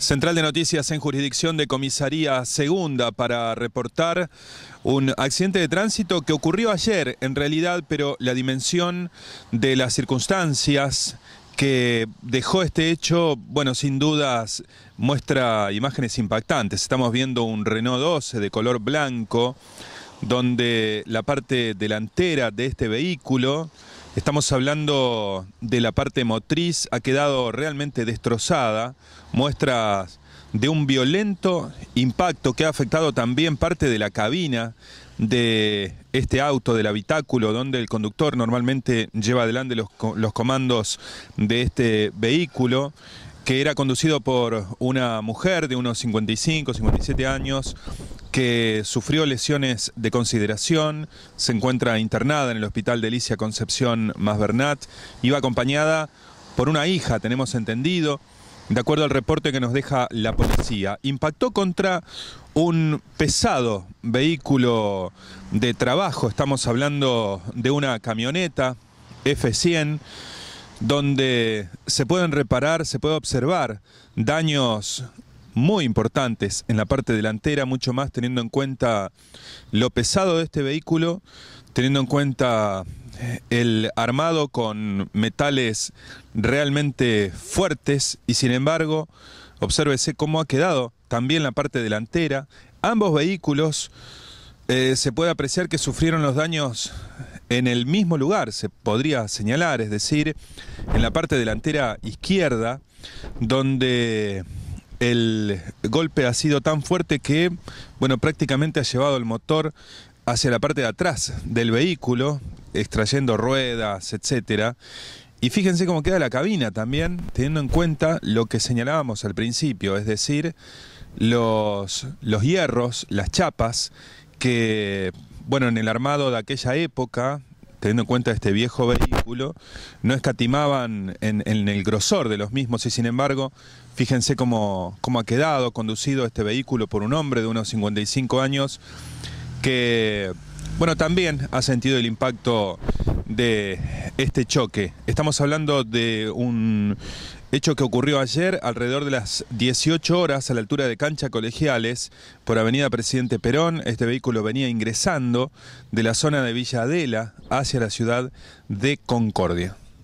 Central de Noticias en jurisdicción de Comisaría Segunda para reportar un accidente de tránsito que ocurrió ayer en realidad, pero la dimensión de las circunstancias que dejó este hecho, bueno, sin dudas muestra imágenes impactantes. Estamos viendo un Renault 12 de color blanco, donde la parte delantera de este vehículo Estamos hablando de la parte motriz, ha quedado realmente destrozada, muestras de un violento impacto que ha afectado también parte de la cabina de este auto, del habitáculo, donde el conductor normalmente lleva adelante los, los comandos de este vehículo que era conducido por una mujer de unos 55, 57 años, que sufrió lesiones de consideración, se encuentra internada en el hospital de Alicia Concepción Masbernat, iba acompañada por una hija, tenemos entendido, de acuerdo al reporte que nos deja la policía. Impactó contra un pesado vehículo de trabajo, estamos hablando de una camioneta F100, donde se pueden reparar, se puede observar daños muy importantes en la parte delantera, mucho más teniendo en cuenta lo pesado de este vehículo, teniendo en cuenta eh, el armado con metales realmente fuertes y sin embargo, obsérvese cómo ha quedado también la parte delantera. Ambos vehículos eh, se puede apreciar que sufrieron los daños en el mismo lugar, se podría señalar, es decir, en la parte delantera izquierda, donde el golpe ha sido tan fuerte que, bueno, prácticamente ha llevado el motor hacia la parte de atrás del vehículo, extrayendo ruedas, etcétera. Y fíjense cómo queda la cabina también, teniendo en cuenta lo que señalábamos al principio, es decir, los, los hierros, las chapas, que, bueno, en el armado de aquella época, teniendo en cuenta este viejo vehículo, no escatimaban en, el grosor de los mismos y sin embargo, fíjense cómo, cómo ha quedado conducido este vehículo por un hombre de unos 55 años que, bueno, también ha sentido el impacto de este choque. Estamos hablando de un hecho que ocurrió ayer alrededor de las 18 horas a la altura de Cancha Colegiales por Avenida Presidente Perón. Este vehículo venía ingresando de la zona de Villa Adela hacia la ciudad de Concordia.